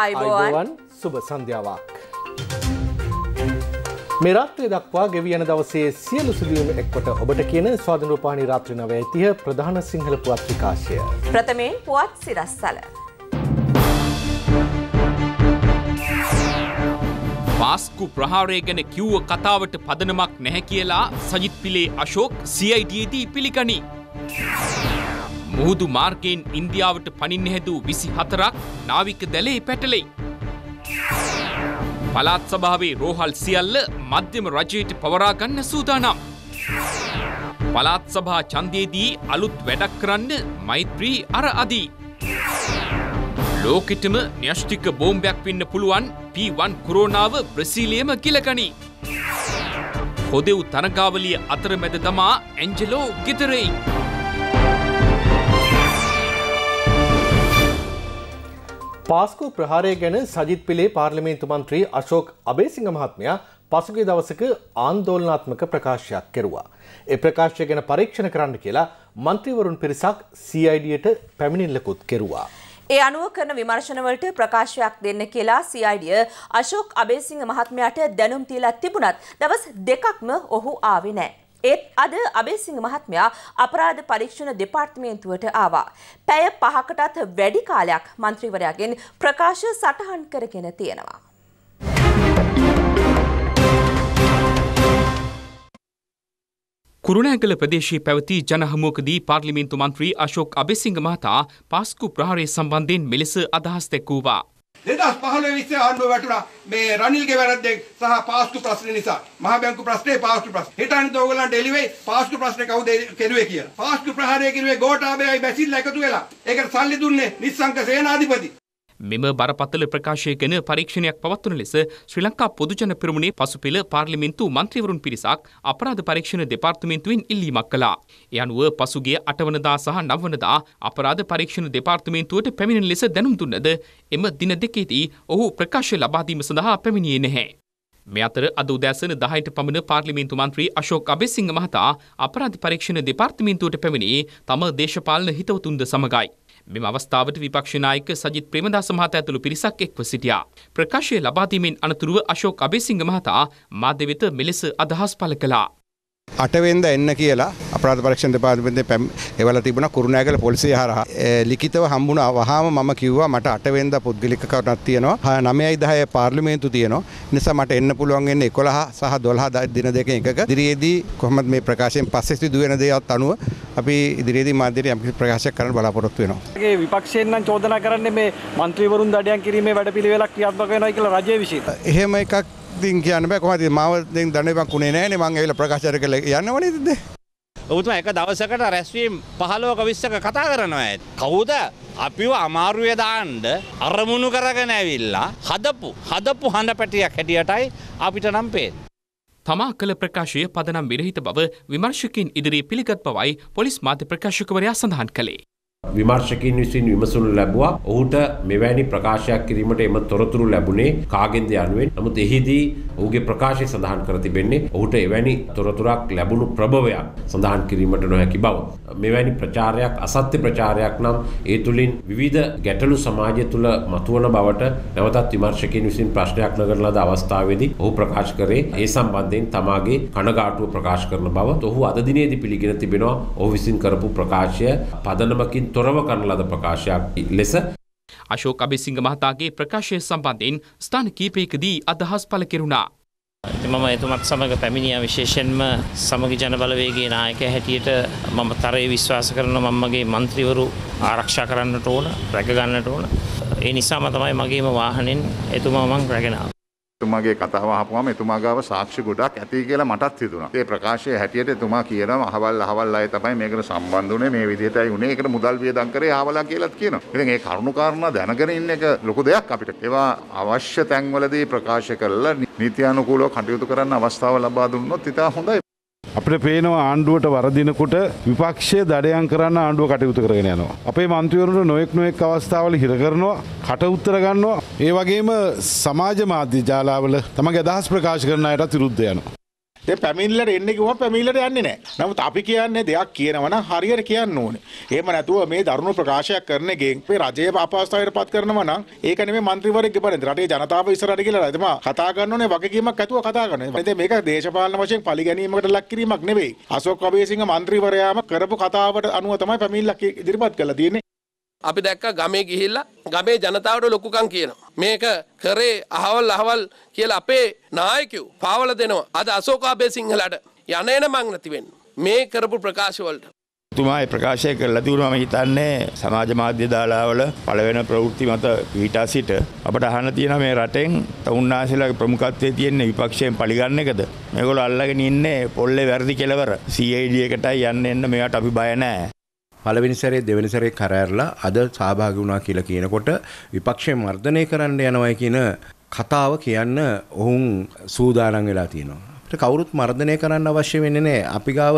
අයිබෝවන් සුබ සන්ධ්‍යාවක්. මෙරාත්‍රය දක්වා ගෙවියන දවසේ සියලු සිදුවීම් එක්කොට ඔබට කියන ස්වාධනරූපානි රාත්‍රී නවඇතිය ප්‍රධාන සිංහල පුවත් විකාශය. ප්‍රථමයෙන් පුවත් සිරස්සල. පාස්කු ප්‍රහාරය ගැන කිව්ව කතාවට පදනමක් නැහැ කියලා සජිත් පිලේ අශෝක් CIDදී e පිළිගනී. මුහුදු මාර්ගයෙන් ඉන්දියාවට පනින්න හැදූ විසි හතරක් නාවික දැලේ පැටලෙයි. පලාත් සභාවේ රෝහල් සියල්ල මධ්‍යම රජයට පවරාගන්න සූදානම්. පලාත් සභා චන්දයේදී අලුත් වැඩක් කරන්න මෛත්‍රී අර අදී. ලෝකෙටම න්‍යෂ්ටික බෝම්බයක් වෙන්න පුළුවන් P1 කොරෝනාව බ්‍රසීලියම ගිලගනී. හොදෙව් තනකාවලිය අතරමැද තමා ඇන්ජලෝ ගෙදරෙයි. පාස්කු ප්‍රහාරය ගැන සජිත් පිළේ පාර්ලිමේන්තු මන්ත්‍රී අශෝක් අබේසිංහ මහත්මයා පසුගේ දවසක ආන්දෝලනාත්මක ප්‍රකාශයක් කෙරුවා. ඒ ප්‍රකාශය ගැන පරීක්ෂණ කරන්න කියලා මන්ත්‍රීවරුන් පිරිසක් CIDට පැමිණිල්ලකුත් කෙරුවා. ඒ අනුව කරන විමර්ශනවලට ප්‍රකාශයක් දෙන්න කියලා CID අශෝක් අබේසිංහ මහත්මයාට දැනුම් තියලා තිබුණත් දවස් දෙකක්ම ඔහු ආවේ නැහැ. ඒත් අද අබේසිංහ මහත්මයා අපරාධ පරීක්ෂණ දෙපාර්තමේන්තුවට ආවා. පැය පහකටත් වැඩි කාලයක් මන්ත්‍රීවරයාගෙන් ප්‍රකාශ සටහන් කරගෙන තියෙනවා. කුරුණෑගල ප්‍රදේශයේ පැවති ජනහමුවකදී පාර්ලිමේන්තු මන්ත්‍රී අශෝක් අබේසිංහ මහතා පාස්කු ප්‍රහාරය සම්බන්ධයෙන් මෙලෙස අදහස් දැක්වූවා. 2015 විශ්ව ආණ්ඩුව වැටුණා මේ රනිල්ගේ වැරද්දෙන් සහ පාස්තු ප්‍රශ්නේ නිසා. මහා බැංකු ප්‍රශ්නේ පාස්තු ප්‍රශ්නේ. හිටානිද ඕගොල්ලන්ට එළිවේ පාස්තු ප්‍රශ්නේ කවුද කෙරුවේ කියලා. පාස්තු ප්‍රහාරය කෙරුවේ ගෝඨාභයයි බැසිල්ලා එකතු වෙලා. ඒකට සල්ලි දුන්නේ නිස්සංක සේනාධිපති. මෙම බරපතල ප්‍රකාශය ගැන පරීක්ෂණයක් පවත්වන ලෙස ශ්‍රී ලංකා පොදුජන පෙරමුණේ පසුපෙළ පාර්ලිමේන්තු මන්ත්‍රීවරුන් පිරිසක් අපරාධ පරීක්ෂණ දෙපාර්තමේන්තුවෙන් ඉල්ලීමක් කළා. ඒ අනුව පසුගිය අටවනදා සහ නවනදා අපරාධ පරීක්ෂණ දෙපාර්තමේන්තුවට පැමිණෙන ලෙස දැනුම් දුන්නද එම දින දෙකේදී ඔහු ප්‍රකාශය ලබා දීම සඳහා පැමිණියේ නැහැ. මේ අතර අද උදෑසන 10ට පමණ පාර්ලිමේන්තු මන්ත්‍රී අශෝක් අබේසිංහ මහතා අපරාධ පරීක්ෂණ දෙපාර්තමේන්තුවට පැමිණි තම දේශපාලන හිතවතුන්ද සමගයි. මෙම අවස්ථාවට විපක්ෂ නායක සජිත් ප්‍රේමදාස මහතා ඇතුළු පිරිසක් එක්ව සිටියා. ප්‍රකාශය ලබා දීමෙන් අනතුරුව අශෝක් අබේසිංහ මහතා මාධ්‍ය වෙත මෙලෙස අදහස් පළ කළා. අටවෙන්ද එන්න කියලා අපරාධ පරීක්ෂණ දෙපාර්තමේන්තේ පැම් එවලා තිබුණා කුරුණෑගල පොලිසිය හරහා ලිඛිතව හම්බුණා වහාම මම කිව්වා මට අටවෙන්ද පුද්ගලික කරුණක් තියෙනවා 9යි 10යි පාර්ලිමේන්තු තියෙනවා නිසා මට එන්න පුළුවන් වෙන්නේ 11 සහ 12 දින දෙකෙන් එකක ඉදිරියේදී කොහොමද මේ ප්‍රකාශයෙන් පස්සේ සිදු වෙන දේවත් අනුව අපි ඉදිරියේදී මාධ්‍යයට යම් ප්‍රකාශයක් කරන්න බලාපොරොත්තු වෙනවා. ඒ විපක්ෂයෙන් නම් චෝදනා කරන්නේ මේ മന്ത്രിවරුන් දඩයම් කිරීමේ වැඩපිළිවෙලක් ක්‍රියාත්මක වෙනවා කියලා රජය විසින්. එහෙම එකක් ඉතින් කියන්න බෑ කොහොමද මාව දැන් දඬුවමක් උනේ නැහැනේ මං ඇවිල්ලා ප්‍රකාශය කළා යන්නවනේ ඉතින් ඔබතුමා එක දවසකට රැස්වීම් 15ක 20ක කතා කරනවා ඇත කවුද අපිව අමාරුවේ දාන්න අරමුණු කරගෙන ඇවිල්ලා හදපු හදපු හඬ පැටියක් හැටියටයි අපිට නම් පේන්නේ. තමා කළ ප්‍රකාශය පදනම් විරහිත බව විමර්ශකින් ඉදිරි පිළිගත් බවයි පොලිස් මාධ්‍ය ප්‍රකාශකවරයා සඳහන් කළේ. විමර්ශකින් විසින් විමසනු ලැබුවා ඔහුට මෙවැනි ප්‍රකාශයක් කිරීමට එම තොරතුරු ලැබුණේ කාගෙන්ද යනුවෙන් නමුත් එහිදී ඔහුගේ ප්‍රකාශය සඳහන් කර තිබෙන්නේ ඔහුට එවැනි තොරතුරක් ලැබුණු ප්‍රභවයක් සඳහන් කිරීමට නොහැකි බව මෙවැනි ප්‍රචාරයක් අසත්‍ය ප්‍රචාරයක් නම් ඒ තුළින් විවිධ ගැටලු සමාජය තුළ මතුවන බවට නැවතත් විමර්ශකින් විසින් ප්‍රශ්නයක් නගන ලද අවස්ථාවේදී ඔහු ප්‍රකාශ කරේ ඒ සම්බන්ධයෙන් තමාගේ කනගාටුව ප්‍රකාශ කරන බව ඔහු අද දිනේදී පිළිගෙන තිබෙනවා ඔහු විසින් කරපු ප්‍රකාශය පදනමකින් තොරව කරන ලද ප්‍රකාශයක් ලෙස අශෝක අබේසිංහ මහතාගේ ප්‍රකාශය සම්බන්ධයෙන් ස්ථාන කීපයකදී අදහස් පළ කෙරුණා. මම එතුමත් සමඟ පැමිණිය විශේෂෙන්ම සමග ජනබලවේගේ නායක හැටියට මම තරයේ විශ්වාස කරන මමගේ මන්ත්‍රීවරු ආරක්ෂා කරන්නට ඕන රැකගන්නට ඕන. ඒ නිසාම තමයි මගේම වාහනෙන් එතුමා මං රැගෙනාව. තුමාගේ කතාව අහපුවාම එතුමා ගාව සාක්ෂි ගොඩක් ඇති කියලා මටත් හිතුණා. ඒ ප්‍රකාශයේ හැටියට එතුමා කියනවා අහවල් අහවල් අය තමයි මේකට සම්බන්ධ වුනේ මේ විදිහටයි උනේ. ඒකට මුදල් වියදම් කරේ අහවලා කියලාත් කියනවා. ඉතින් ඒ කරුණු කාරණා දැනගෙන ඉන්න එක ලොකු දෙයක් අපිට. ඒවා අවශ්‍ය තැන්වලදී ප්‍රකාශ කරලා නීතියානුකූලව කටයුතු කරන්න අවස්ථාව ලබා දුන්නොත් ඉතා හොඳයි. අපිට පේනවා ආණ්ඩුවට වරදිනකොට විපක්ෂය දඩයම් කරන්න ආණ්ඩුව කටයුතු කරගෙන යනවා. අපේ මන්ත්‍රීවරුන්ට නොයෙක් නොයෙක් අවස්ථාවල හිර කරනවා, කට උත්තර ගන්නවා. ඒ වගේම සමාජ මාධ්‍ය ජාලාවල තමගේ අදහස් ප්‍රකාශ කරන අයටත් විරුද්ධ යනවා. දැන් පැමිණිල්ලට එන්නේ කිව්වම පැමිණිල්ලට යන්නේ නැහැ. නමුත් අපි කියන්නේ දෙයක් කියනවා නම් හරියට කියන්න ඕනේ. එහෙම නැතුව මේ දරුණු ප්‍රකාශයක් කරන එකෙන් මේ රජයේ අපහසුතාවයට පත් කරනවා නම් ඒක නෙමෙයි മന്ത്രിවරයෙක්ගේ පරිදි රටේ ජනතාව ඉස්සරහට කියලා එතම කතා කරන ඕනේ වගකීමක් ඇතුව කතා කරනවා. ඉතින් මේක දේශපාලන වශයෙන් පරිගැනීමකට ලක් කිරීමක් නෙවෙයි. අශෝක් අබේසිංහ മന്ത്രിවරයාම කරපු කතාවට අනුව තමයි පැමිණිල්ලක් ඉදිරිපත් කළා තියෙන්නේ. අපි දැක්ක ගමේ ගිහිල්ලා ගමේ ජනතාවට ලොකුකම් කියනවා. මේක කරේ අහවල් අහවල් කියලා අපේ නායකයෝ පාවල දෙනවා. අද අශෝකාබේ සිංහලට යන්නේන මං නැති වෙන්න. මේ කරපු ප්‍රකාශවලට තුමායි ප්‍රකාශය කරලා තිබුණා මම හිතන්නේ සමාජ මාධ්‍ය දාලාවල පළවෙනි ප්‍රවෘත්ති මත පිටා සිට අපට අහන්න තියෙන මේ රටෙන් තමුන්නාසලාගේ ප්‍රමුඛත්වයේ තියෙන විපක්ෂයෙන් පරිගන්න එකද මේගොල්ලෝ අල්ලගෙන ඉන්නේ පොල්ලේ වැරදි කෙලවර CID එකටයි යන්න එන්න මෙයාට අපි බය නැහැ පළවෙනි සැරේ දෙවෙනි සැරේ කරෑරලා අද සහභාගී වුණා කියලා කියනකොට විපක්ෂය මර්ධනය කරන්න යනවා කියන කතාව කියන්න ඔවුන් සූදානම් වෙලා තියෙනවා. කවුරුත් මර්ධනය කරන්න අවශ්‍ය වෙන්නේ නැහැ. අපි ගාව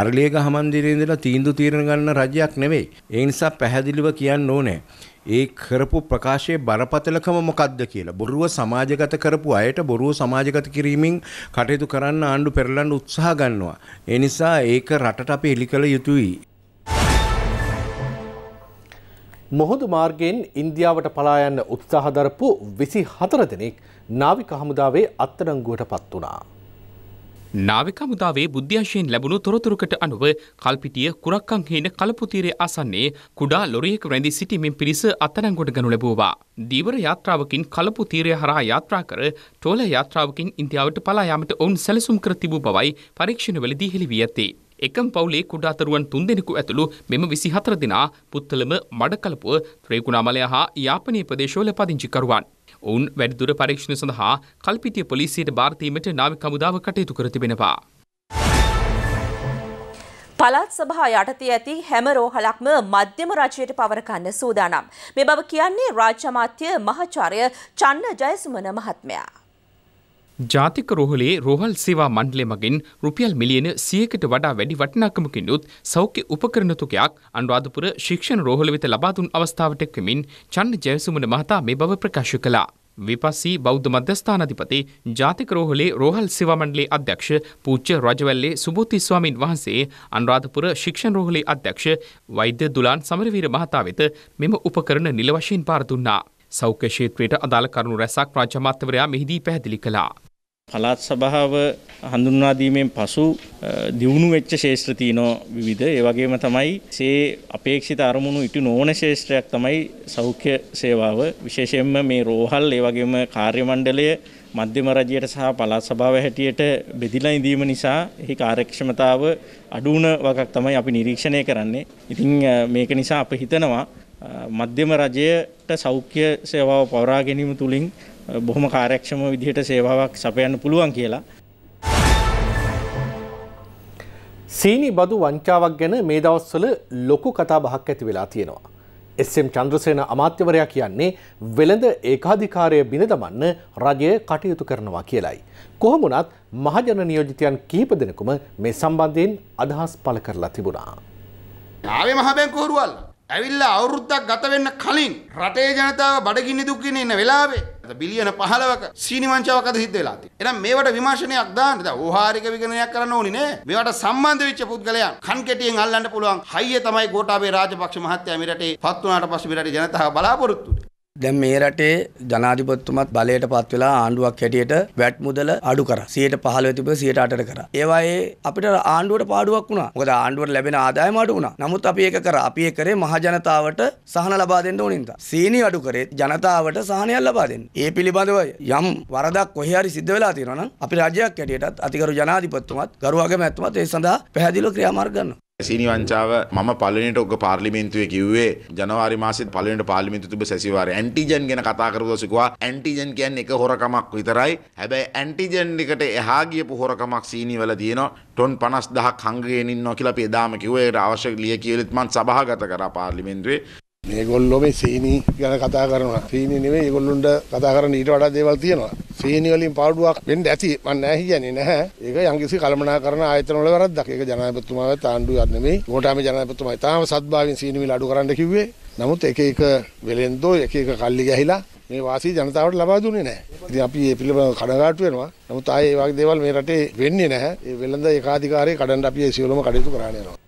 අරලියක හමන්දිරේ ඉඳලා තීන්දුව තීරණ ගන්න රජයක් නෙවෙයි. ඒ නිසා පැහැදිලිව කියන්න ඕනේ. ඒ කරපු ප්‍රකාශයේ බරපතලකම මොකක්ද කියලා. බොරුව සමාජගත කරපු අයට බොරුව සමාජගත කිරීමෙන් කටයුතු කරන්න ආණ්ඩු පෙරලන්න උත්සාහ ගන්නවා. ඒ නිසා ඒක රටට අපි එලි කළ යුතුයි. මොහොදු මාර්ගයෙන් ඉන්දියාවට පලායන්න උත්සාහදරපු විසි හතර දෙනෙක් නාවික හමුදාවේ අත්තරංගුවට පත් වනා. නාවික හමුදාවේ බුද්ධාශයෙන් ලැබුණු තොරතුරකට අනුව කල්පිටිය කුරක්කං හේන කලපුතීරය අසන්නේ කුඩා ලොරියෙක් රැඳී සිටීමෙන් පිරිස අත්තරංගොට ගනු ලැබුවා. දීවර යාත්‍රාවකින් කලපු තීරය හරහා යාත්‍රා කර ටෝල යාත්‍රාවකින් ඉන්දියාවට පලායාමට ඔවුන් සැලසුම් කර තිබූ බවයි පරීක්ෂණවලදී හෙළි වී ඇත්තේ. එකම පවුලේ කුඩා තරුවන් තුන්දෙනෙකු ඇතුළු මෙම 24 දෙනා පුත්තලම මඩකලපුව ත්‍රිකුණාමලය හා යාපනයේ ප්‍රදේශවල පදිංචිකරුවන්. ඔවුන් වැඩිදුර පරීක්ෂණ සඳහා කල්පිටිය පොලිසියට බාර දීමට නාවික හමුදාව කටයුතු කර තිබෙනවා. පළාත් සභා යටතේ ඇති හැම රෝහලක්ම මධ්‍යම රජයට පවර ගන්න සූදානම්. මේ බව කියන්නේ රාජ්‍ය අමාත්‍ය මහාචාර්ය චන්න ජයසුමන මහත්මයා. ජාතික රෝහලේ රෝහල් සේවා මණ්ඩලය මගින් රුපියල් මිලියන සියකට වඩා වැඩි වටිනාකමකින් යුත් සෞඛ්‍ය උපකරණ තුකයක් අනුරාධපුර ශික්ෂණ රෝහල වෙත ලබා දුන් අවස්ථාවට එක්වමින් චන්න ජයසුමන මහතා මේ බව ප්‍රකාශ කළා. විපස්සී බෞද්ධ මධ්‍යස්ථානධිපති ජාතික රෝහලේ රෝහල් සේවාමණ්ඩලේ අධ්‍යක්ෂ පූච්ච රජවැල්ලේ සුබෝති ස්වාමින් වහන්සේ අනුරාධපුර ශික්ෂණ රෝහලේ අධ්‍යක්ෂ වෛද්‍ය දුලාන් සමරවීර මහතා වෙත මෙම උපකරණ නිල වශයෙන් පාර දුන්නා. සෞඛ්‍ය ක්ෂේත්‍රයට අදාළ කරුණු රැසක් රාජ්‍යමාත්‍යවරයා මෙහිදී පැහැදිලි කළා. පළාත් සභාව හඳුන්වා දීමෙන් පසු දියුණු වෙච්ච ශේෂ්ත්‍ර තියෙනවා විවිධ ඒ වගේම තමයි සේ අපේක්ෂිත අරමුණු ඉටු නොවන ශේෂ්ත්‍රයක් තමයි සෞඛ්‍ය සේවාව විශේෂයෙන්ම මේ රෝහල් ඒ වගේම කාර්ය මණ්ඩලය මධ්‍යම රජයට සහ පළාත් සභාව හැටියට බෙදිලා ඉඳීම නිසා එහි කාර්යක්ෂමතාව අඩු වුණ වගක් තමයි අපි නිරීක්ෂණය කරන්නේ. ඉතින් මේක නිසා අප හිතනවා මධ්‍යම රජයට සෞඛ්‍ය සේවාව පවරා ගැනීම තුලින් බොහොම කාර්යක්ෂම විදිහට සේවාවක් සපයන්න පුළුවන් කියලා. සීනි බදු වංචාවක් ගැන මේ දවස්වල ලොකු කතා බහක් ඇති වෙලා තියෙනවා. එම් චන්ද්‍රසේන අමාත්‍යවරයා කියන්නේ වෙළඳ ඒකාධිකාරය බින දමන්න රජය කටයුතු කරනවා කියලයි. කොහොමුණත් මහජන නියෝජිතයන් කීප දෙනකුම මේ සම්බන්ධයෙන් අදහස් පල කරලා තිබුණා. ආවේ මහබැංකුවරුවල්ලා ඇවිල්ලා අවුරුද්දක් ගත වෙන්න කලින් රටේ ජනතාව බඩගිනි දුක්ගින ඉන්න වෙලාවේ බිලියන 15ක සීනිවංචාවක් අද සිද්ධ වෙලා තියෙනවා. එහෙනම් මේවට විමර්ශනයක් දාන්න දැන් ඕහාරික විගණනයක් කරන්න ඕනි නේ. මේවට සම්බන්ධ වෙච්ච පුද්ගලයන් කන් කෙටියෙන් අල්ලන්න පුළුවන් හයිය තමයි ගෝඨාභය රාජපක්ෂ මහත්තයා මේ රටේ පත් වුණාට පස්සේ මේ රටේ ජනතාව බලාපොරොත්තු දැන් මේ රටේ ජනාධිපතිතුමත් බලයට පත් වෙලා ආණ්ඩුවක් හැටියට වැට් මුදල අඩු කරා. 115 තිබුණා 108ට කරා. ඒ වගේ අපිට ආණ්ඩුවට පාඩුවක් වුණා. මොකද ආණ්ඩුවට ලැබෙන ආදායම අඩු වුණා. නමුත් අපි ඒක කරා. අපි ඒ කරේ මහ ජනතාවට සහන ලබා දෙන්න ඕනින් තා. සීනි අඩු කරේ ජනතාවට සහනයක් ලබා දෙන්න. ඒ පිළිබඳව යම් වරදක් කොහේ හරි සිද්ධ වෙලා තියෙනවා නම් අපි රාජ්‍යයක් හැටියටත් අතිගරු ජනාධිපතිතුමත් ගරු අගමැතිතුමත් ඒ සඳහා පැහැදිලිව ක්‍රියාමාර්ග ගන්නවා. සැසිනි වංචාව මම පලනට ඔක පාර්ලිමෙන්න්තුවේ කිව්වේ ජනවාරි මාසෙ පලනට පාලිමිතු තිබ සැසිවාර ඇන්ටිජන් ගෙන කතා කරද සිකවා ඇන්ටිජන් කියන් එක හොරකමක් විතරයි හැබැයි ඇන්ටිජන් එකට එහා ගියපු හොරකමක් සීනිවල තියෙන ටොන් පනස් දහ කංගගෙනින් නොකිල පේදාම කිවේ අවශ්‍ය ලිය කියලෙත්මන් සභාගත කර පාර්ලිමෙන්න්දුවේ මේගොල්ලොම සීනි ගැන කතා කරනවා සීනි නෙවෙයි ඒගොල්ලොන්ට කතා කරන්න ඊට වඩා දේවල් තියෙනවා සීනි වලින් පාඩුවක් වෙන්න ඇති මම නැහැ කියන්නේ නැහැ ඒක යම්කිසි කළමනාකරන ආයතන වල වැරද්දක් ඒක ජනාධිපතිතුමාගේ තාණ්ඩුවක් නෙමෙයි කොටාමේ ජනාධිපතිතුමා ඊටාම සත්භාවයෙන් සීනි මිල අඩු කරන්න කිව්වේ නමුත් එක එක වෙලෙන්දෝ එක එක කල්ලි ගහිලා මේ වාසී ජනතාවට ලබා දුන්නේ නැහැ. ඉතින් අපි මේ පිළිබඳව කඩගාටු වෙනවා. නමුත් ආයේ මේ වගේ දේවල් මේ රටේ වෙන්නේ නැහැ. ඒ වෙළඳ ඒකාධිකාරයේ කඩන්න අපි ඒ සියලුම කටයුතු කරගෙන යනවා.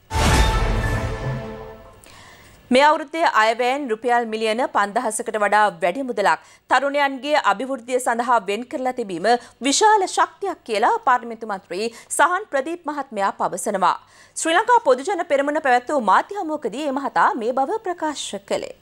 මේ අවුරුද්දේ අයවැයෙන් රුපියල් මිලියන 5000කට වඩා වැඩි මුදලක් තරුණයන්ගේ අභිවෘද්ධිය සඳහා වෙන් කරලා තිබීම විශාල ශක්තියක් කියලා පාර්ලිමේන්තු මන්ත්‍රී සහන් ප්‍රදීප් මහත්මයා පවසනවා. ශ්‍රී ලංකා පොදුජන පෙරමුණ පැවැත් වූ මාධ්‍ය හමුවකදී මේ මහතා මේ බව ප්‍රකාශ කළේ.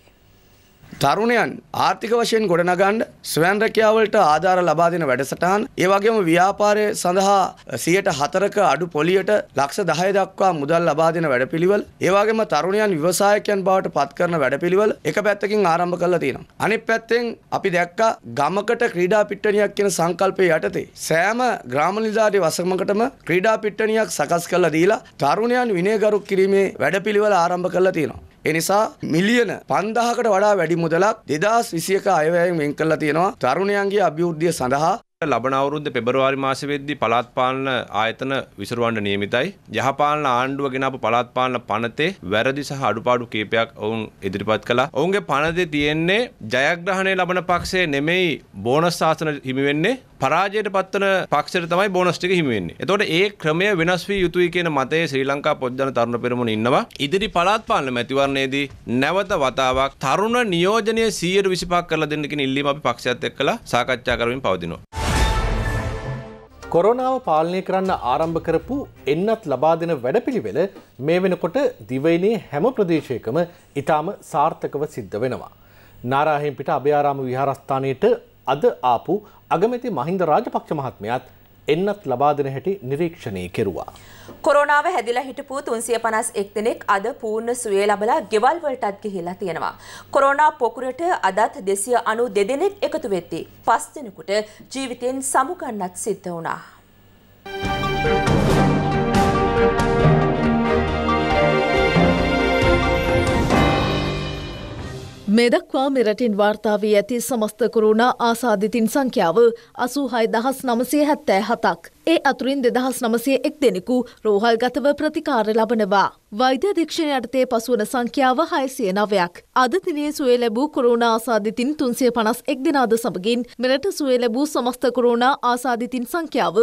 තරුණයන් ආර්ථික වශයෙන් ගොඩනගන්න ස්වයන් රැකියාවලට ආධාර ලබා දෙන වැඩසටහන් ඒ වගේම ව්‍යාපාරය සඳහා 104ක අඩු පොලියට ලක්ෂ 10 දක්වා මුදල් ලබා දෙන වැඩපිළිවෙල ඒ වගේම තරුණයන් ව්‍යවසායකයන් බවට පත් කරන වැඩපිළිවෙල එක පැත්තකින් ආරම්භ කරලා තියෙනවා අනිත් පැත්තෙන් අපි දැක්කා ගමකට ක්‍රීඩා පිට්ටනියක් කියන සංකල්පය යටතේ සෑම ග්‍රාම නිලධාරියේ වසමකටම ක්‍රීඩා පිට්ටනියක් සකස් කරලා දීලා තරුණයන් විනයගරුක කිරීමේ වැඩපිළිවෙල ආරම්භ කරලා තියෙනවා ඒ නිසා මිලියන 5000කට වඩා වැඩි මුදලක් 2021 අයවැයෙන් වෙන් කරලා තියෙනවා තරුණයන්ගේ අභිවෘද්ධිය සඳහා ලබන අවුරුද්ද පෙබරවාරි මාසෙ වෙද්දී පළාත් පාලන ආයතන විසරුවන්න නියමිතයි. යහපාලන ආණ්ඩුව ගෙනාපු පළාත් පාලන පනතේ වැරදි සහ අඩුපාඩු කීපයක් ඔවුන් ඉදිරිපත් කළා. ඔවුන්ගේ පනතේ තියෙන්නේ ජයග්‍රහණය ලබන පක්ෂයේ නෙමෙයි බෝනස් ආසන හිමි වෙන්නේ පරාජයට පත්වන පක්ෂයට තමයි බෝනස් ටික හිමි වෙන්නේ. එතකොට ඒ ක්‍රමය වෙනස් විය යුතුයි කියන මතයේ ශ්‍රී ලංකා පොත්ජන තරුණ පෙරමුණ ඉන්නවා. ඉදිරි පළාත් පාලන මැතිවරණයේදී නැවත වතාවක් තරුණ නියෝජනය 125ක් කරලා දෙන්න කියන ඉල්ලීම අපි පක්ෂයත් එක්කලා සාකච්ඡා කරමින් පවතිනවා. කොරෝනාව පාලනය කරන්න ආරම්භ කරපු එන්නත් ලබා දෙන වැඩපිළිවෙල මේ වෙනකොට දිවයිනේ හැම ප්‍රදේශයකම ඊටාම සාර්ථකව සිද්ධ වෙනවා. නාරාහෙම්පිට අභයාරාම විහාරස්ථානයේට අද ආපු අගමැති මහින්ද රාජපක්ෂ මහත්මයාත් එන්නත් ලබාදෙන හැටි නිරීක්ෂණය කෙරුවා. කොරෝනාව හැදිලා හිටපු තුන්සිය පනස් එක් දෙනෙක් අද පූර්ණ සුවේ ලබලා ගෙවල් වලටත් ගිහිලා තියෙනවා. කොරෝනා පොකුරට අදත් දෙසිය අනු දෙදෙනෙක් එකතු වෙත්ති. පස් දෙනෙකුට ජීවිතයෙන් සමුගන්නත් සිද්ධ වුණා. Thank you. මෙදක්වා මෙරටින් වාර්තාාවී ඇති සමස්ත කරුණා ආසාධිතින් සංඛ්‍යාව අසූහයි දහස් නමසේ හැත්තෑ හතක්. ඒ අතුරින් දෙදහස් නමසේ එක් දෙනෙකු රෝහල් ගතව ප්‍රතිකාර ලබනවා. වෛද්‍යධීක්ෂණ යටතේ පසුවන සංඛ්‍යාව හයසිය නවයක්. අද තිනේ සුවේ ලැබූ කොරුණ ආසාධිතින් තුන්සේ පනස් එක් දෙනාද සමගින් මෙරට සුවේ ලැබූ සමස්ත කොරුණ ආසාධිතින් සංඛ්‍යාව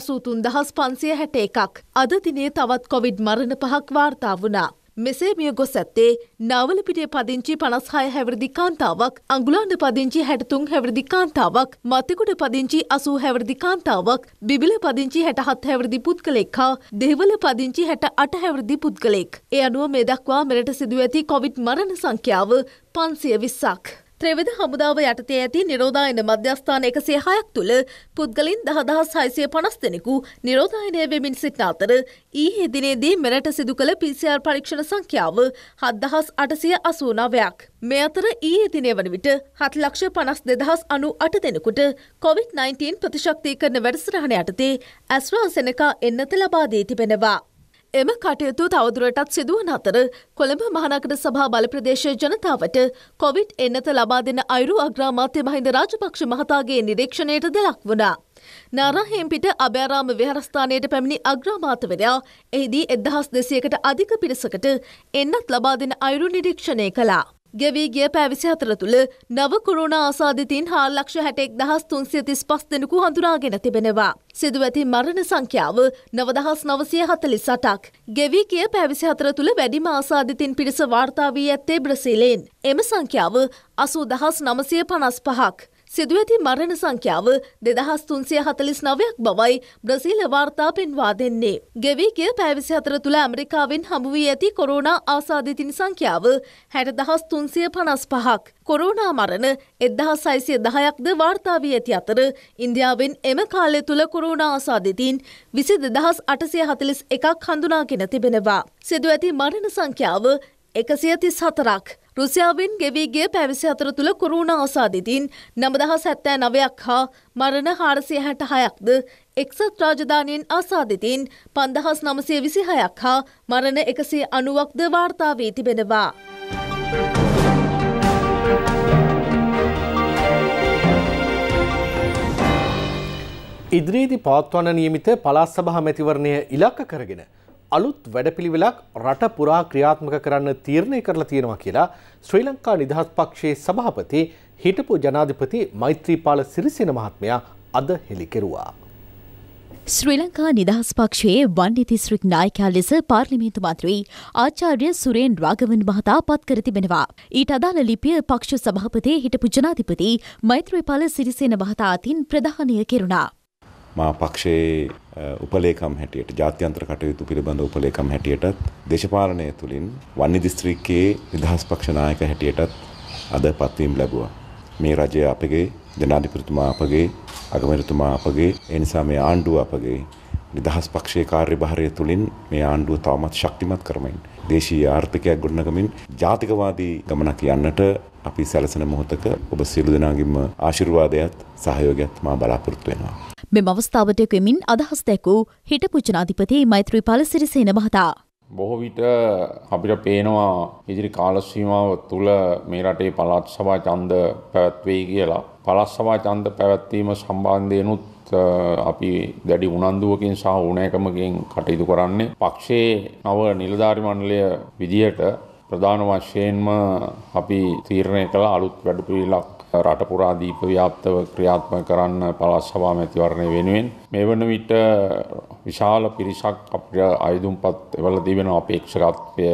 අසූතුන් දහස් පන්සය හැට එකක්. අද තිනේ තවත් කොවිඩ් මරණ පහක් වාර්තා වනා. මෙසේ මිය ගොස් ඇත්තේ නාවලපිටිය පදිංචි පනස්හය හැවරදි කාන්තාවක් අංගුලාන්ඩ පදිංචි හැටතුන් හැවරදි කාන්තාවක් මතකුඩ පදිංචි අසූ හැවරදි කාන්තාවක් බිබිල පදිංචි හැටහත් හැවරදි පුද්ගලෙක් හා දෙවල පදිංචි හැට අට හැවරදි පුද්ගලෙක්. එය අනුව මේ දක්වා මෙරට සිදුව ඇති කොවිට් මරණ සංඛ්‍යාව පන්සිය විස්සක්. ත්‍රෙවිධ හමුදාව යටතේ ඇති නිරෝධායන මධ්‍යස්ථාන එකසේ හයක් තුළ පුද්ගලින් දහදහස් හයිසය පනස් දෙනෙකු නිරෝධායනය වෙමින් සිටින අතර ඊයේ දිනේදී මෙරට සිදු කළ පිසිR පරීක්ෂණ සංඛ්‍යාව හත්දහස් අටසය අසූනාවයක්. මේ අතර ඊයේ දිනය වන විට හත් ලක්ෂ පනස් දෙදහස් අනු අට දෙනෙකුට කොවිD-19 ප්‍රතිශක්තිය කරන වැඩසටහන යටතේ ඇස්රාන් සෙනකා එන්නත ලබා දී තිබෙනවා. එම කටයුතු තවදුරටත් සිදුවන අතර කොළඹ මහනකට සභා බලප්‍රදේශය ජනතාවට කොවිට් එන්නත ලබා දෙන අයුරු අග්‍රාමාත්‍ය මහින්ද රාජපක්ෂ මහතාගේ නිරීක්ෂණයට දෙලක් වුණා. නාරාහෙම්පිට අභයාරාම විහාරස්ථානයට පැමිණි අග්‍රාමාතවරයා එහිදී එදහස් දෙසියකට අධික පිරිසකට එන්නත් ලබා දෙන අයුරු නිරීක්ෂණය කළා. ගෙවීගිය පැවිසි අතර තුළ නව කොරුණ ආසාධිතීන් හා ලක්ෂ හැටෙක් දහස් තුන්සිය තිස් පස් දෙෙනකු හඳුනාගෙන තිබෙනවා. සිදුව ඇති මරණ සංඛ්‍යාව නවදහස් නවසය හතලි සටක්. ගෙවී කිය පැවිසි අතර තුළ වැඩිම ආසාධිතින් පිරිස වාර්තා වී ඇත්තේ බ්‍රසීලයෙන්. එම සංඛ්‍යාව අසූ දහස් නමසය පනස් පහක්. සිදුවැති මරණ සංඛ්‍යාව දෙදහස් තුන්සිය හතලිස් නවයක් බවයි බ්‍රසීල වාර්තා පෙන්වා දෙන්නේ. ගෙවී කිය පැවිසි අතර තුළ ඇමරිකාවෙන් හමුුවී ඇති කොරෝනා ආසාධිතින් සංඛ්‍යාව හැට දහස් තුන්සිය පනස් පහක්. කොරෝනා මරණ එදදහ සයිසිය දහයක්ද වාර්තාාවී ඇති අතර ඉන්දියාවෙන් එම කාලය තුළ කොරෝනා ආසාධිතින් විසි දෙදහස් අටසය හතලිස් එකක් හඳුනාගෙන තිබෙනවා. සිදුව ඇති මරණ සංඛ්‍යාව එකසිය තිස් හතරක්. රුසියාවෙන් ගෙවීගේ පැවිසි අතර තුළ කුරුණ ආසාධිතින් නමදහ සැත්තෑ නවයක් හා මරණ හාරසිය හැට හයක්ද එක්සත් රාජධානයෙන් ආසාධිතින් පන්දහස් නමසය විසි හයක් හා මරණ එකසේ අනුවක්ද වාර්තාාවී තිබෙනවා. ඉදිරියේදී පවත්වන නියමිත පළාත් සභා මැතිවරණය ඉලක්ක කරගෙන අලුත් වැඩපිළිවෙලක් රට පුරා ක්‍රියාත්මක කරන්න තීරණය කරලා තියෙනවා කියලා ශ්‍රී ලංකා නිදහස් පක්ෂයේ සභාපති හිටපු ජනාධිපති මෛත්‍රීපාල සිරිසේන මහත්මයා අද හෙළි කෙරුවා. ශ්‍රී ලංකා නිදහස් පක්ෂයේ වන්ඩි තිස්ත්‍රික් නායකයා ලෙස පාර්ලිමේන්තු මන්ත්‍රී ආචාර්ය සුරේන් රාගවන් මහතා පත් කර තිබෙනවා. ඊට අදාළ ලිපිය පක්ෂ සභාපති හිටපු ජනාධිපති මෛත්‍රීපාල සිරිසේන මහතා අතින් ප්‍රධානය කෙරුණා. මා පක්ෂයේ උපලේකම් හැටියට ජාත්‍යන්තර කටයුතු පිළිබඳ උපලේකම් හැටියටත් දේශපාලනය තුළින් වන්නේ දිස්ත්‍රික්කයේ නිදහස් පක්ෂ නායක හැටියටත් අද පත්වීම් ලැබුවා. මේ රජය අපගේ ජනාධිපතිතුමා අපගේ අගමැතිතුමා අපගේ ඒ නිසා මේ ආණ්ඩුව අපගේ නිදහස් පක්ෂයේ කාර්යභාරය තුළින් මේ ආණ්ඩුව තවමත් ශක්තිමත් කරමින් දේශීය ආර්ථිකයක් ගොඩනගමින් ජාතිකවාදී ගමනක් යන්නට අපි සැලසෙන මොහොතක ඔබ සියලු දෙනාගින්ම ආශිර්වාදයත් සහයෝගයත් මා බලාපොරොත්තු වෙනවා මෙම අවස්ථාවට වෙමින් අදහස් දැක් වූ හිටපු ජනාධිපති මෛත්‍රීපාල සිරිසේන මහතා. බොහෝ විට අපිට පේනවා ඉදිරි කාලසීමාව තුළ මේ රටේ පළාත් සභා ඡන්ද පැවැත්වෙයි කියලා. පළාත් සභා ඡන්ද පැවැත්වීම සම්බන්ධයෙන්ුත් අපි දැඩි උනන්දුවකින් සහ ඕනෑකමකින් කටයුතු කරන්නේ. පක්ෂයේ නව නිලධාරි මණ්ඩලය විදියට ප්‍රධාන වශයෙන්ම අපි තීරණය කළ අලුත් වැඩපිළිවෙලක් රට පුරා දීප ව්‍යාප්තව ක්‍රියාත්මක කරන්න පළාත් සභා මැතිවරණය වෙනුවෙන් මේ වන විට විශාල පිරිසක් අපිට අයදුම්පත් එවලා තිබෙන අපේක්ෂකත්වය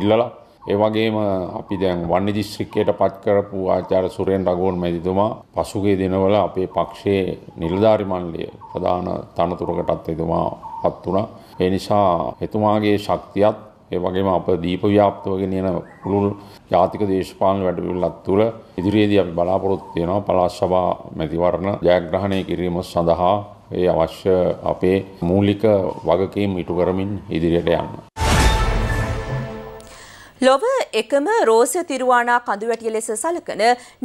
ඉල්ලලා ඒ වගේම අපි දැන් වන්නේ දිස්ත්‍රික්කයට පත් කරපු ආචාර්ය සුරේන් රගෝන් මැතිතුමා පසුගිය දිනවල අපේ පක්ෂයේ නිලධාරි මණ්ඩලය ප්‍රධාන තනතුරකටත් එතුමා පත් වුණා. ඒ නිසා එතුමාගේ ශක්තියත් ඒ වගේම අප දීප ව්‍යාප්තව ගෙනියන පුළුල් ජාතික දේශපාලන වැඩපිළිවෙලක් තුළ ඉදිරියේදී අපි බලාපොරොත්තු වෙනවා පළාත් සභා මැතිවරණ ජයග්‍රහණය කිරීම සඳහා ඒ අවශ්‍ය අපේ මූලික වගකීම් ඉටු කරමින් ඉදිරියට යන්න. ලොව එකම රෝස තිරුවානා කඳුවැටිය ලෙස සලකන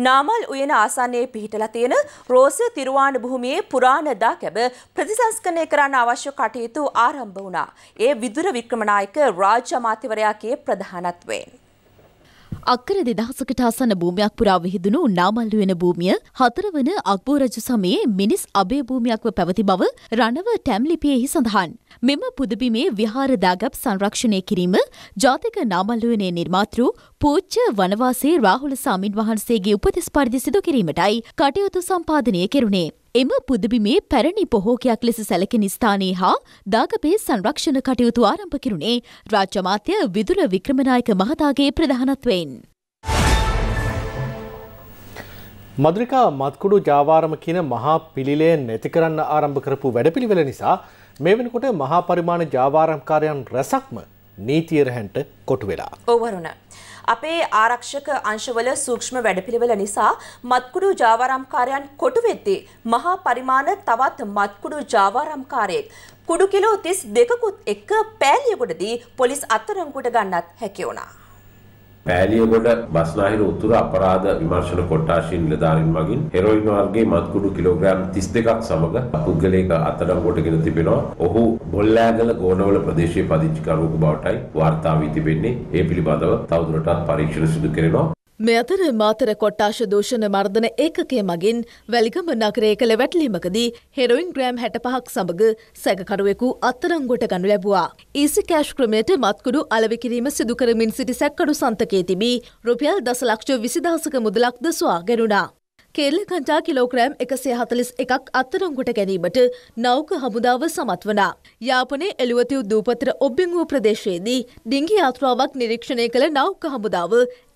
නාමල් උයන ආසන්නයේ පිහිටලා තියෙන රෝස තිරුවාන භූමියේ පුරාණදා කැබ ප්‍රතිසංස්කරණය කරන්න අවශ්‍ය කටයුතු ආරම්භ වුණා. ඒ විදුර වික්‍රමනායක රාජ්‍ය අමාත්‍යවරයාගේ ප්‍රධානත්වයෙන් අක්කර දෙදහසකට අසන භූමයක් පුරා විහිදුණු නාමල්ලු වෙන භූමිය හතරවන අක්බෝ රජු සමයේ මිනිස් අභය භූමියක්ව පැවති බව රණව ටැම් ලිපියෙහි සඳහන්. මෙම පුදබිමේ විහාර දාගැබ් සංරක්ෂණය කිරීම ජාතික නාමල්ලු වෙනේ නිර්මාතෘ පූජ්‍ය වනවාසී රාහුල සාමින් වහන්සේගේ උපදෙස් පරිදි සිදු කිරීමටයි කටයුතු සම්පාදනය කෙරුණේ. එම පුදබිමේ පැරණි පොහෝකයක් ලෙස සැලකෙන ස්ථානයේ හා දාගපේ සංරක්ෂණ කටයුතු ආරම්භ කිරුණේ රාජ්‍යමාත්‍ය විදුල වික්‍රමනායක මහතාගේ ප්‍රධානත්වයෙන්. මද්‍රිකා මත්කුඩු ජාවාරම කියන මහා පිළිලය නැති කරන්න ආරම්භ කරපු වැඩපිළිවෙල නිසා මේ වෙනකොට මහා පරිමාණ ජාවාරම්කාරයන් රැසක්ම නීතිය රැහැන්ට කොටු වෙලා. ඔවරුණ. අපේ ආරක්ෂක අංශවල සූක්ෂම වැඩපිළිවෙල නිසා මත්කුඩු ජාවාරම්කාරයන් කොටු වෙද්දී මහා පරිමාණ තවත් මත්කුඩු ජාවාරම්කාරයෙක් කුඩු කිලෝ 32කුත් එක්ක පෑලියකොටදී පොලිස් අත්අඩංගුවට ගන්නත් හැකි වුණා. පෑලියගොඩ බස්නාහිර උතුර අපරාධ විමර්ශන කොට්ටාශී නිලධාරීන් මගින් හෙරොයින් වර්ගයේ මත්කුඩු කිලෝග්‍රෑම් 32ක් සමග පුද්ගලයෙක් අත්අඩංගුවටගෙන තිබෙනවා. ඔහු බොල්ලෑගල ගෝනවල ප්‍රදේශයේ පදිංචිකරුවෙකු බවටයි වාර්තා වී තිබෙන්නේ. ඒ පිළිබඳව තවදුරටත් පරීක්ෂණ සිදු කරනවා. මේ අතර මාතර කොට්ටාශ දූෂණ මර්ධන ඒකකය මගින් වැලිගම නගරය කළ වැටලීමකදී හෙරොයින් ග්‍රෑම් හැට පහක් සමග සැකකරුවෙකු අත්තරංගොට ගනු ලැබවා. ඊසි කෑශ් ක්‍රමයට මත්කුඩු අලවිකිරීම සිදුකරමින් සිටි සැක්කඩු සන්තකේ තිබී රුපියල් දසලක්ෂ විසිදහසක මුදලක් දස්වා ගෙනුණා. කෙල්ල කංචා කිලෝග්‍රෑම් එකසේ හතලිස් එකක් අත්තරංගුට ගැනීමට නෞක හමුදාව සමත් වනා. යාපනේ එළුවතිව් දූපතර ඔබ්බිං වූ ප්‍රදේශයේදී ඩිංගි යාත්‍රාවක් නිරීක්ෂණය කළ නෞක හමුදාව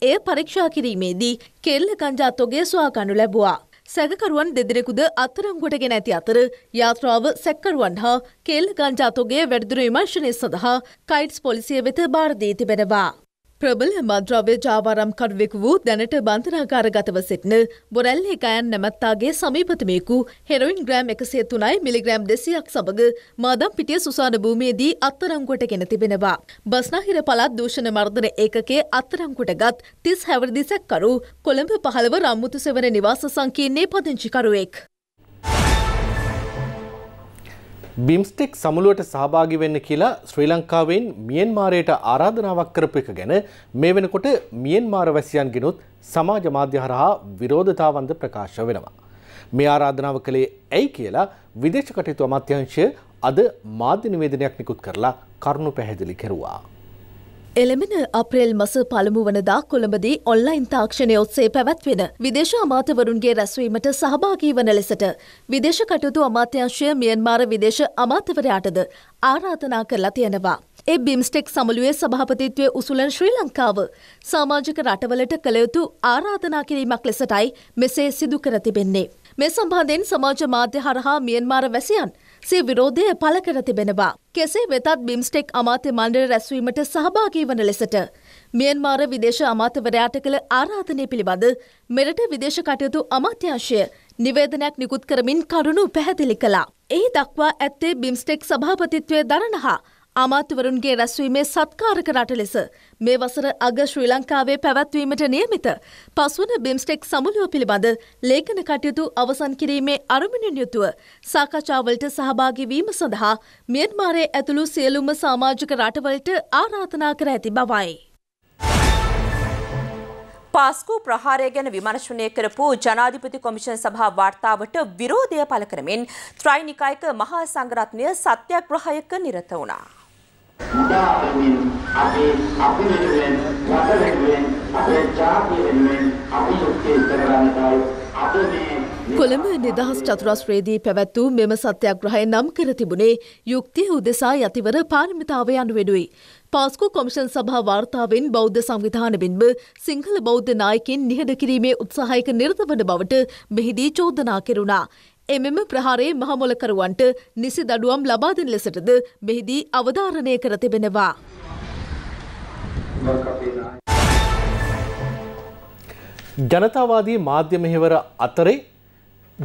එය පරීක්ෂා කිරීමේදී කෙල්ල කංජා තොගේ ස්වා ගනු ලැබවා. සැකකරුවන් දෙදෙනෙකුද අත්තරංගොටගෙන ඇති අතර යාත්‍රාව සැක්කරුවන් හා කෙල් ගංජාතොගේ වැඩදුර විමර්ශනය සඳහා කයිට්ස් පොලිසිය වෙත භාරදී තිබෙනවා. ප්‍රබල මද්‍රව්‍ය ජාවාරම්කරුවෙක් වූ දැනට බන්ධනාකාරගතව සිටින බොරැල්ලේ ගයන් නැමැත්තාගේ සමීපතමයෙකු හෙරොයින් ග්‍රෑම් එකසේ තුනයි මිලිග්‍රෑම් දෙසියක් සමඟ මාදම් පිටිය සුසාන භූමියේදී අත්තරංකොට ගෙන තිබෙනවා. බස්නාහිර පළත් දූෂණ මර්ධන ඒකකේ අත්තරංකොට ගත් තිස් හැවරදිසැක්කරු කොළඹ පහළව රම්මුතු සෙවන නිවාස සංකීර්ණයේ පදිංචිකරුවෙක්. බිම්ස්ටෙක් සමුළුවට සහභාගි වෙන්න කියලා ශ්‍රී ලංකාවෙන් මියන්මාරයට ආරාධනාවක් කරපු එක ගැන මේ වෙනකොට මියන්මාර වැසියන්ගෙනුත් සමාජ මාධ්‍ය හරහා විරෝධතාවන්ද ප්‍රකාශ වෙනවා. මේ ආරාධනාව කළේ ඇයි කියලා විදේශ කටයුතු අමාත්‍යංශය අද මාධ්‍ය නිවේදනයක් නිකුත් කරලා කරුණු පැහැදිලි කෙරුවා. එළමෙන අප්‍රේල් මස පළමු වනදා කොළඹදී ඔන්ලයින් තාක්ෂණය ඔත්සේ පැවැත්වෙන විදේශ අමාතවරුන්ගේ රැස්වීමට සහභාගී වන ලෙසට විදේශ කටයුතු අමාත්‍යංශය මියන්මාර විදේශ අමාතවරයාටද ආරාධනා කරලා තියෙනවා. ඒ බිම්ස්ටෙක් සමුළුවේ සභාපතිත්වය උසුලන් ශ්‍රී ලංකාව සාමාජික රටවලට කළයුතු ආරාධනා කිරීමක් ලෙසටයි මෙසේ සිදු කර තිබෙන්නේ. මේ සම්බන්ධයෙන් සමාජ මාධ්‍ය හරහා මියන්මාර වැසියන් සිය විරෝධය පළ කර තිබෙනවා. කෙසේ වෙතත් බිම්ස්ටෙක් අමාත්‍ය මණ්ඩල රැස්වීමට සහභාගී වන ලෙසට මියන්මාර විදේශ අමාත්‍යවරයාට කළ ආරාධනය පිළිබඳ මෙරට විදේශ කටයුතු අමාත්‍යංශය නිවේදනයක් නිකුත් කරමින් කරුණු පැහැදිලි කළා. එහි දක්වා ඇත්තේ බිම්ස්ටෙක් සභාපතිත්වය දරණහා අමාත්‍යවරුන්ගේ රැස්වීමේ සත්කාරක රට ලෙස මේ වසර අග ශ්‍රී ලංකාවේ පැවැත්වීමට නියමිත පස්වන බිම්ස්ටෙක් සමුළුව පිළිබඳ ලේඛන කටයුතු අවසන් කිරීමේ අරමුණින් යුතුව සාකච්ඡාවලට සහභාගී වීම සඳහා මියන්මාරයේ ඇතුළු සියලුම සමාජික රටවලට ආරාධනා කර ඇති බවයි. පාස්කු ප්‍රහාරය ගැන විමර්ශනය කරපු ජනාධිපති කොමිෂන් සභා වාර්තාවට විරෝධය පළ කරමින් ත්‍රයිනිකායක මහා සංගරත්නය සත්‍යග්‍රහයක නිරත වුණා. මුදා වෙනුවෙන් අපේ අපි වෙනුවෙන් රට වෙනුවෙන් අපේ ජාතිය වෙනුවෙන් අපි යුක්තිය කරගන්නතායි අද මේ කොළඹ නිදහස් චතුරස්්‍රේදී පැවැත් වූ මෙම සත්‍යග්‍රහය නම් කර තිබුණේ යුක්තිය උදෙසා යතිවර පාරමිතාවයන් වෙනුයි. පාස්කු කොමිෂන් සභා වාර්තාවෙන් බෞද්ධ සංවිධාන මෙන්ම සිංහල බෞද්ධ නායකින් නිහඬ කිරීමේ උත්සාහයක නිර්ත වන බවට මෙහිදී චෝදනා කෙරුණා. එමෙම ප්‍රහාරයේ මහමොලකරුවන්ට නිසි දඩුවම් ලබා දෙන ලෙසටද මෙහිදී අවධාරණය කර තිබෙනවා. ජනතාවාදී මාධ්‍ය මෙහෙවර අතරේ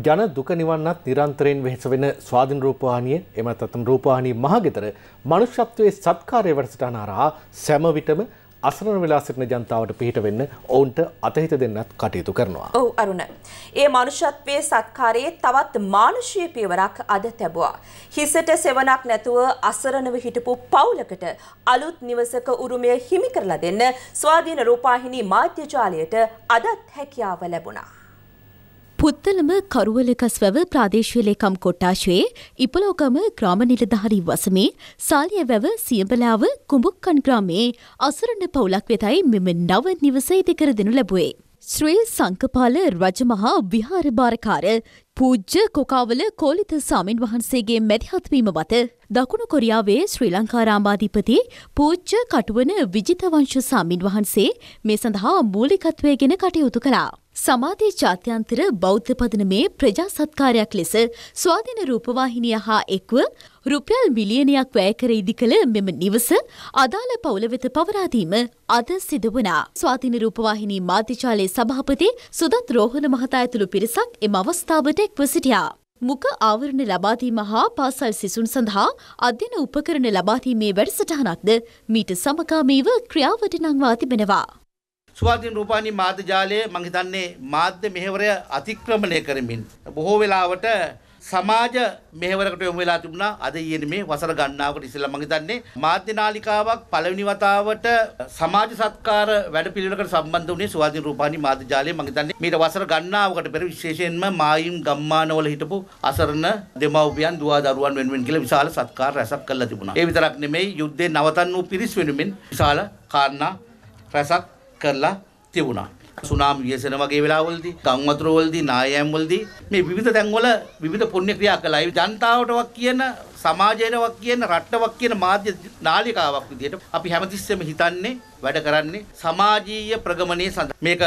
ජන දුක නිවන්නත් නිරන්තරයෙන් වෙහෙස වෙන ස්වාධීන රූපවාහිනිය එමත් අතන රූපවාහිනී මහගෙදර මනුෂ්‍යත්වයේ සත්කාරය වැඩසටහන හරහා සෑම විටම අසරණ වෙලා සිටින ජනතාවට පිහිට වෙන්න ඔවුන්ට අතහිත දෙන්නත් කටයුතු කරනවා. ඔව් අරුණ. ඒ මනුෂ්‍යත්වයේ සත්කාරයේ තවත් මානුෂීය පියවරක් අද තැබුවා. හිසට සෙවණක් නැතුව අසරණව හිටපු පවුලකට අලුත් නිවසක උරුමය හිමි කරලා දෙන්න ස්වාධීන රූපාහිනී මාධ්‍ය ජාලයට අදත් හැකියාව ලැබුණා. පුත්තලම කරුවලකස්වැව ප්‍රාදේශවලේකම් කොට්ටාශයේ ඉපලෝකම ග්‍රාම නිලධාරී වසමේ සාලිය වැව සියඹලාව කුඹුක්කන් ග්‍රාමේ අසරණ පවුලක් වෙතයි මෙම නව නිවසයි දෙකර දෙනු ලැබුවේ. ශ්‍රී සංකපාල රජමහා විහාර භාරකාර පූජ්ජ කොකාවල කෝලිත සාමීන් වහන්සේගේ මැදිහත්වීම මත දකුණු කොරියාවේ ශ්‍රී ලංකාරාමාධිපති පූජ්ජ කටුවන විජිතවංශ සාමීන් වහන්සේ මේ සඳහා මූලිකත්වය ගෙන කටයුතු කළා. සමාධී ජාත්‍යන්තර බෞද්ධ පදනමේ ප්‍රජා සත්කාරයක් ලෙස ස්වාධීන රූපවාහිනිය හා එක්ව රුපියල් මිලියනයක් වැය කර ඉදිකළ මෙම නිවස අදාළ පවුල වෙත පවරා දීම අද සිදු වුණා. ස්වාධීන රූපවාහිනී මාධ්‍යජාලයේ සභාපති සුදත් රෝහණ මහතා ඇතුළු පිරිසක් එම අවස්ථාවට එක්ව සිටියා. මුඛ ආවරණ ලබා දීම හා පාසල් සිසුන් සඳහා අධ්‍යන උපකරණ ලබා දීමේ වැඩසටහනක්ද මීට සමකාමීව ක්‍රියාවට නංවා තිබෙනවා. ස්වාධීන රූපානි මාධ්‍ය ජාලය මං හිතන්නේ මාධ්‍ය මෙහෙවරය අතික්‍රමණය කරමින් බොහෝ වෙලාවට සමාජ මෙහෙවරකට යොමු වෙලා තිබුණා අද ඊයේ මේ වසර ගණනාවකට ඉස්සෙල්ලා මං හිතන්නේ මාධ්‍ය නාලිකාවක් පළවෙනි වතාවට සමාජ සත්කාර වැඩපිළිවෙලකට සම්බන්ධ වුණේ ස්වාධීන රූපානි මාධ්‍ය ජාලය මං හිතන්නේ මීට වසර ගණනාවකට පෙර විශේෂයෙන්ම මායිම් ගම්මානවල හිටපු අසරණ දෙමව්පියන් දුව දරුවන් වෙනුවෙන් කියලා විශාල සත්කාර රැසක් කළා තිබුණා. ඒ විතරක් නෙමෙයි යුද්ධේ නවතන් වූ පිරිස් වෙනුවෙන් විශාල කාරණා රැසක් කරලා තිබුණා. සුනාම් වියසන වගේ වෙලාවලදී, ගම් වතුර වලදී, නායෑම් වලදී මේ විවිධ තැන්වල විවිධ පුණ්‍ය ක්‍රියා කළා. ඒ ජනතාවටවත් කියන, සමාජයටවත් කියන, රටටවත් කියන මාධ්‍ය නාලිකාවක් විදිහට අපි හැමතිස්සෙම හිතන්නේ වැඩ කරන්නේ සමාජීය ප්‍රගමනයේ සඳහා. මේක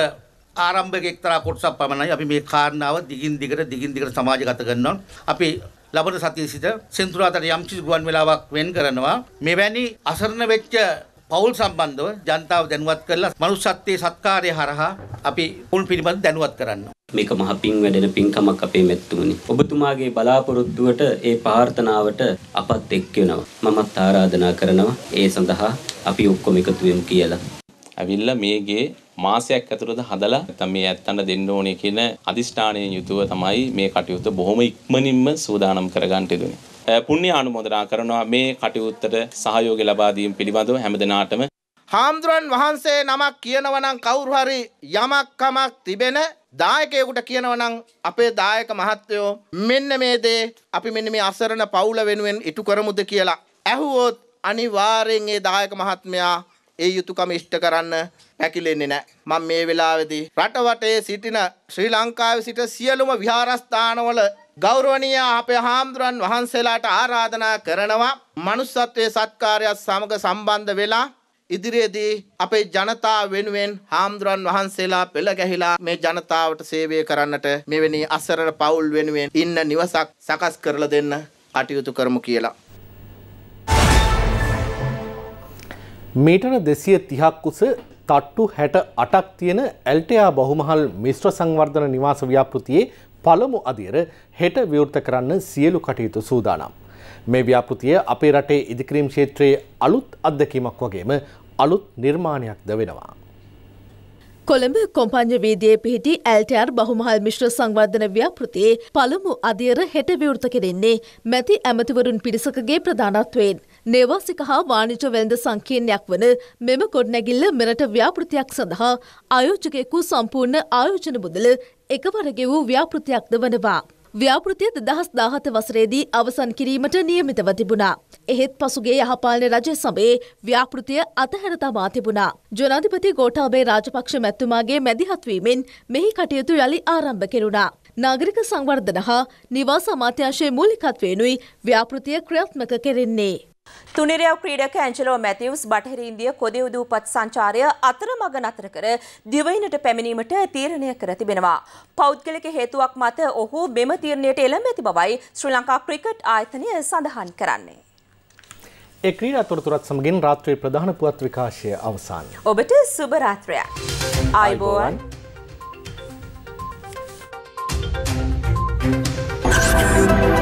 ආරම්භක එක්තරා කොටසක් පමණයි අපි මේ කාරණාව දිගින් දිගට දිගින් දිගට සමාජගත කරනවා. අපි ලබන සතියේ සිට සෙන්තුරාතට යම් කිසි ගුවන් වේලාවක් වෙන් කරනවා. මෙවැනි අසරණ වෙච්ච පවුල් සම්බන්ධව ජනතාව දැනුවත් කරලා මනුස්සත්වයේ සත්කාරය හරහා අපි මුල් පිළිබඳ දැනුවත් කරන්න. මේක මහ පිං වැඩෙන පිංකමක් අපේ මෙත්තුමනි. ඔබතුමාගේ බලාපොරොත්තුවට ඒ ප්‍රාර්ථනාවට අපත් එක් වෙනවා. මමත් ආරාධනා කරනවා ඒ සඳහා අපි ඔක්කොම එකතු වෙමු කියලා. ඇවිල්ලා මේගේ මාසයක් ඇතුළත හදලා නැත්නම් මේ ඇත්තන්ට දෙන්න ඕනේ කියන අදිෂ්ඨානයෙන් යුතුව තමයි මේ කටයුතු බොහොම ඉක්මනින්ම සූදානම් කරගන්න යුතුනේ. පුණ්‍ය ආනුමෝදනා කරනවා මේ කටයුත්තට සහයෝගය ලබා දීම පිළිබඳව හැමදෙනාටම හාමුදුරන් වහන්සේ නමක් කියනවනම් කවුරු හරි යමක් කමක් තිබෙන දායකයෙකුට කියනවනම් අපේ දායක මහත්තයෝ මෙන්න මේ දේ අපි මෙන්න මේ අසරණ පවුල වෙනුවෙන් ඉටු කරමුද කියලා ඇහුවොත් අනිවාර්යෙන් ඒ දායක මහත්මයා ඒ යුතුයකම ඉෂ්ට කරන්න පැකිලෙන්නේ නැහැ. මම මේ වෙලාවේදී රටවටේ සිටින ශ්‍රී ලංකාවේ සිට සියලුම විහාරස්ථානවල ගෞරවනීය අපේ හාමුදුරන් වහන්සේලාට ආරාධනා කරනවා manussත්වයේ සත්කාරයත් සමග සම්බන්ධ වෙලා ඉදිරියේදී අපේ ජනතාව වෙනුවෙන් හාමුදුරන් වහන්සේලා පෙළ ගැහිලා මේ ජනතාවට සේවය කරන්නට මෙවැනි අසරණ පවුල් වෙනුවෙන් ඉන්න නිවසක් සකස් කරලා දෙන්න අටයුතු කරමු කියලා මීටර දෙසිය තිහක් උස තට්ටු හැට අටක් තියෙන ඇල්ටයා බහුමහල් මිශ්‍ර සංවර්ධන නිවාස ව්‍යාපෘතියේ පළමු අදියර හෙට විවෘත කරන්න සියලු කටයුතු සූදානම්. මේ ව්‍යාපෘතිය අපේ රටේ ඉදිකිරීම් ක්ෂේත්‍රයේ අලුත් අත්දැකීමක් වගේම අලුත් නිර්මාණයක්ද වෙනවා. කොළඹ කොම්පංජවේදයේ පිහිටි ඇල්ටයාර් බහුමහල් මිශ්‍ර සංවර්ධන ව්‍යාපෘතියේ පළමු අදියර හෙට විවෘත කෙරෙන්නේ මැති ඇමතිවරුන් පිරිසකගේ ප්‍රධානත්වයෙන්. නේවාසික හා වාණිජ වෙළඳ සංකීර්ණයක් වන මෙම ගොඩනැගිල්ල මෙරට ව්‍යාපෘතියක් සඳහා ආයෝජකයෙකු සම්පූර්ණ ආයෝජන මුදල එකවර ගෙවූ ව්‍යාපෘතියක්ද වනවා. ව්‍යාපෘතිය දෙදහස් දාහත වසරේදී අවසන් කිරීමට නියමිතව තිබුණා. එහෙත් පසුගේ යහපාලන රජය සමයේ ව්‍යාපෘතිය අතහැර තමා තිබුණා. ජනාධිපති ගෝඨාභය රාජපක්ෂ මැතිතුමාගේ මැදිහත්වීමෙන් මෙහි කටයුතු යළි ආරම්භ කෙරුණා. නාගරික සංවර්ධන හා නිවාස අමාත්‍යාංශයේ මූලිකත්වයෙනුයි ව්‍යාපෘතිය ක්‍රියාත්මක කෙරෙන්නේ. තුනිරයව් ක්‍රීඩක ඇන්ජලෝ මැතිවස් බටහිර ඉන්දිය කොදෙවුදු උපත් සංචාරය අතරමඟ නතර කර දිවයිනට පැමිණීමට තීරණය කර තිබෙනවා. පෞද්ගලික හේතුවක් මත ඔහු මෙම තීරණයට එළඹ ඇති බවයි ශ්‍රී ලංකා ක්‍රිකට් ආයතනය සඳහන් කරන්නේ. ඒ ක්‍රීඩා තොරතුරත් සමගින් රාත්‍රී ප්‍රධාන පුවත් විකාශය අවසන්. ඔබට සුබ රාත්‍රයක්. ආයුබෝවන්. Thank you.